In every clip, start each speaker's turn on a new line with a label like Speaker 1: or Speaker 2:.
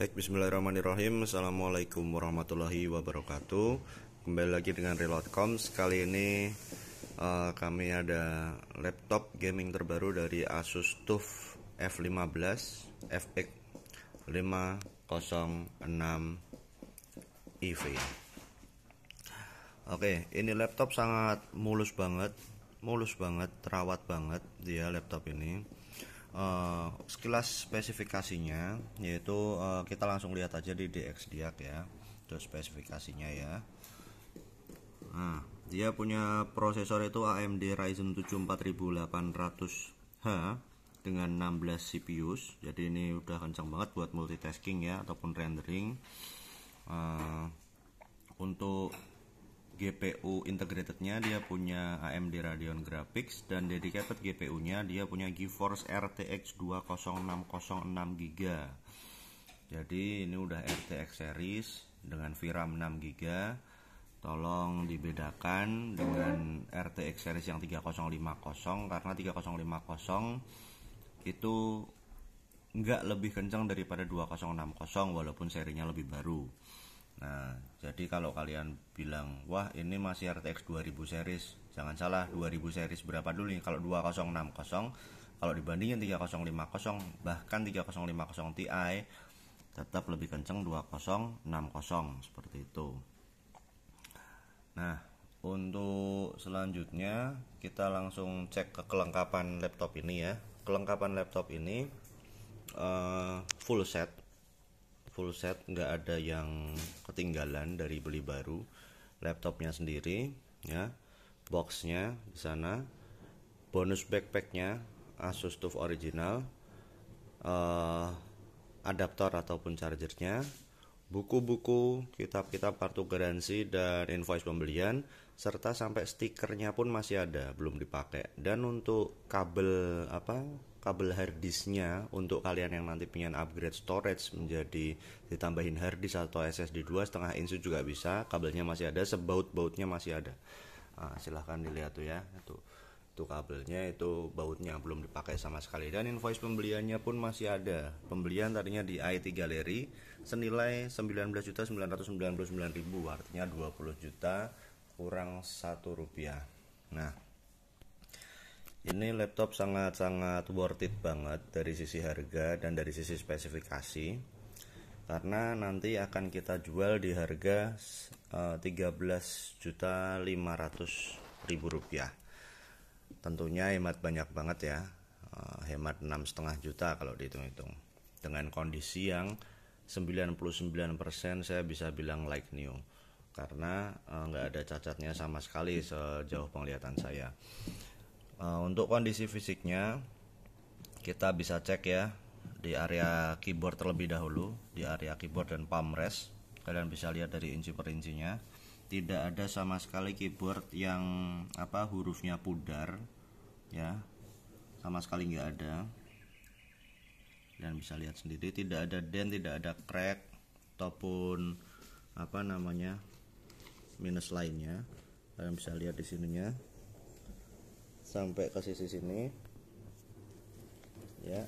Speaker 1: Baik, bismillahirrahmanirrahim Assalamualaikum warahmatullahi wabarakatuh Kembali lagi dengan Reloadcom Sekali ini uh, kami ada laptop gaming terbaru dari Asus TUF F15 FX 506 EV Oke, ini laptop sangat mulus banget Mulus banget, terawat banget dia laptop ini uh, sekilas spesifikasinya yaitu uh, kita langsung lihat aja di DX ya itu spesifikasinya ya nah dia punya prosesor itu AMD Ryzen 74800 h dengan 16 CPU jadi ini udah kencang banget buat multitasking ya ataupun rendering uh, untuk GPU integratednya dia punya AMD Radeon Graphics dan dedicated GPU-nya dia punya GeForce RTX 20606 GB. Jadi ini udah RTX series dengan VRAM 6 GB. Tolong dibedakan dengan RTX series yang 3050 karena 3050 itu nggak lebih kencang daripada 2060 walaupun serinya lebih baru. Nah, jadi kalau kalian bilang, wah ini masih RTX 2000 series, jangan salah 2000 series berapa dulu nih? Kalau 2060, kalau dibandingin 3050, bahkan 3050 Ti tetap lebih kenceng 2060 seperti itu. Nah, untuk selanjutnya kita langsung cek ke kelengkapan laptop ini ya. Kelengkapan laptop ini uh, full set full set nggak ada yang ketinggalan dari beli baru laptopnya sendiri ya boxnya di sana bonus backpacknya Asus TUF original uh, adaptor ataupun chargernya buku-buku, kitab-kitab kartu garansi dan invoice pembelian serta sampai stikernya pun masih ada, belum dipakai. Dan untuk kabel apa kabel harddisknya untuk kalian yang nanti pengen upgrade storage menjadi ditambahin harddisk atau SSD 2 setengah inch juga bisa kabelnya masih ada sebaut-bautnya masih ada nah, silahkan dilihat tuh ya itu itu kabelnya itu bautnya belum dipakai sama sekali dan invoice pembeliannya pun masih ada pembelian tadinya di IT Gallery senilai 19.999.000 artinya 20 juta kurang satu rupiah nah ini laptop sangat-sangat worth it banget dari sisi harga dan dari sisi spesifikasi karena nanti akan kita jual di harga eh, ribu rupiah tentunya hemat banyak banget ya eh, hemat 6,5 juta kalau dihitung-hitung dengan kondisi yang 99% saya bisa bilang like new karena eh, nggak ada cacatnya sama sekali sejauh penglihatan saya Eh, untuk kondisi fisiknya kita bisa cek ya di area keyboard terlebih dahulu di area keyboard dan palm rest kalian bisa lihat dari inci per incinya tidak ada sama sekali keyboard yang apa hurufnya pudar ya sama sekali nggak ada dan bisa lihat sendiri tidak ada dent tidak ada crack ataupun apa namanya minus lainnya kalian bisa lihat di sininya sampai ke sisi sini ya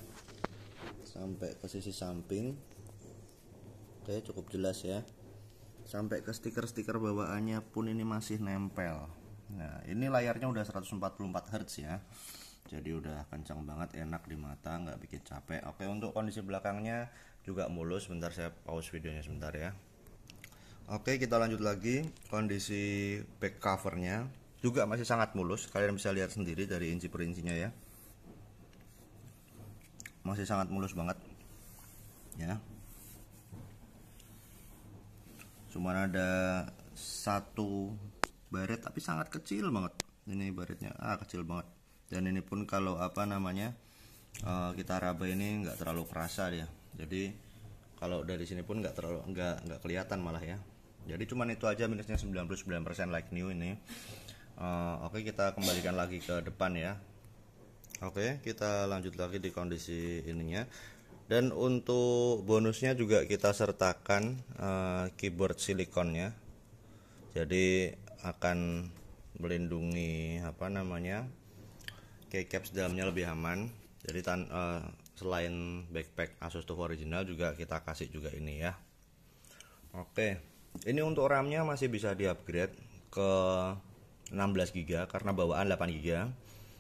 Speaker 1: sampai ke sisi samping oke cukup jelas ya sampai ke stiker-stiker bawaannya pun ini masih nempel nah ini layarnya udah 144 Hz ya jadi udah kencang banget enak di mata nggak bikin capek oke untuk kondisi belakangnya juga mulus sebentar saya pause videonya sebentar ya oke kita lanjut lagi kondisi back covernya juga masih sangat mulus kalian bisa lihat sendiri dari inci per incinya ya masih sangat mulus banget ya cuman ada satu baret tapi sangat kecil banget ini baretnya ah kecil banget dan ini pun kalau apa namanya eh, kita raba ini nggak terlalu kerasa dia jadi kalau dari sini pun nggak terlalu nggak nggak kelihatan malah ya jadi cuman itu aja minusnya 99% like new ini Eh, oke okay, kita kembalikan lagi ke depan ya oke okay, kita lanjut lagi di kondisi ininya dan untuk bonusnya juga kita sertakan uh, keyboard silikonnya jadi akan melindungi apa namanya keycaps dalamnya lebih aman jadi tan uh, selain backpack Asus TUF original juga kita kasih juga ini ya oke okay. ini untuk RAM nya masih bisa di upgrade ke 16 GB karena bawaan 8 GB.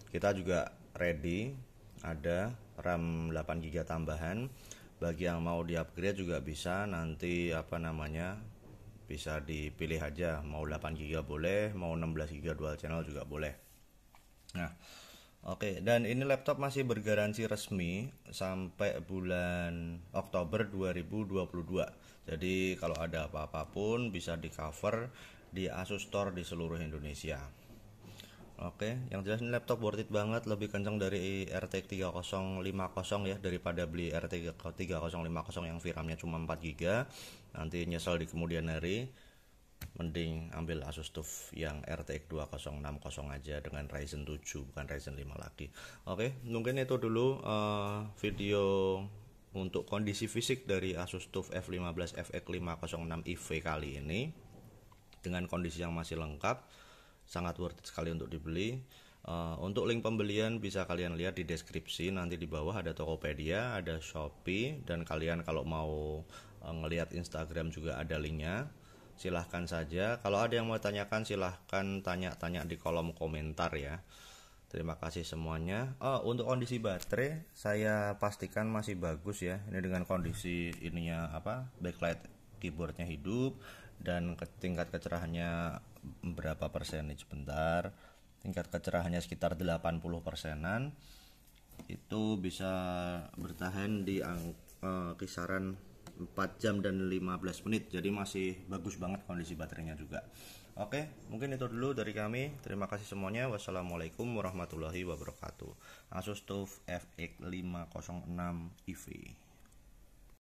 Speaker 1: Kita juga ready ada RAM 8 GB tambahan. Bagi yang mau di-upgrade juga bisa nanti apa namanya? bisa dipilih aja mau 8 GB boleh, mau 16 GB dual channel juga boleh. Nah, Oke, dan ini laptop masih bergaransi resmi sampai bulan Oktober 2022. Jadi kalau ada apa apapun bisa di cover di Asus Store di seluruh Indonesia. Oke, yang jelas ini laptop worth it banget, lebih kencang dari RTX 3050 ya daripada beli RTX 3050 yang VRAM-nya cuma 4 GB. Nanti nyesel di kemudian hari. Mending ambil Asus TUF yang RTX 2060 aja dengan Ryzen 7 bukan Ryzen 5 lagi. Oke, mungkin itu dulu uh, video untuk kondisi fisik dari Asus TUF F15 FX506 IV kali ini dengan kondisi yang masih lengkap sangat worth it sekali untuk dibeli uh, untuk link pembelian bisa kalian lihat di deskripsi nanti di bawah ada Tokopedia ada Shopee dan kalian kalau mau uh, ngelihat Instagram juga ada linknya silahkan saja kalau ada yang mau tanyakan silahkan tanya-tanya di kolom komentar ya Terima kasih semuanya. Oh, untuk kondisi baterai saya pastikan masih bagus ya. Ini dengan kondisi ininya apa? Backlight keyboardnya hidup, dan ke tingkat kecerahannya berapa persen nih sebentar tingkat kecerahannya sekitar 80 persenan itu bisa bertahan di ang, uh, kisaran 4 jam dan 15 menit jadi masih bagus banget kondisi baterainya juga Oke, mungkin itu dulu dari kami. Terima kasih semuanya. Wassalamualaikum warahmatullahi wabarakatuh. Asus TUF FX506 EV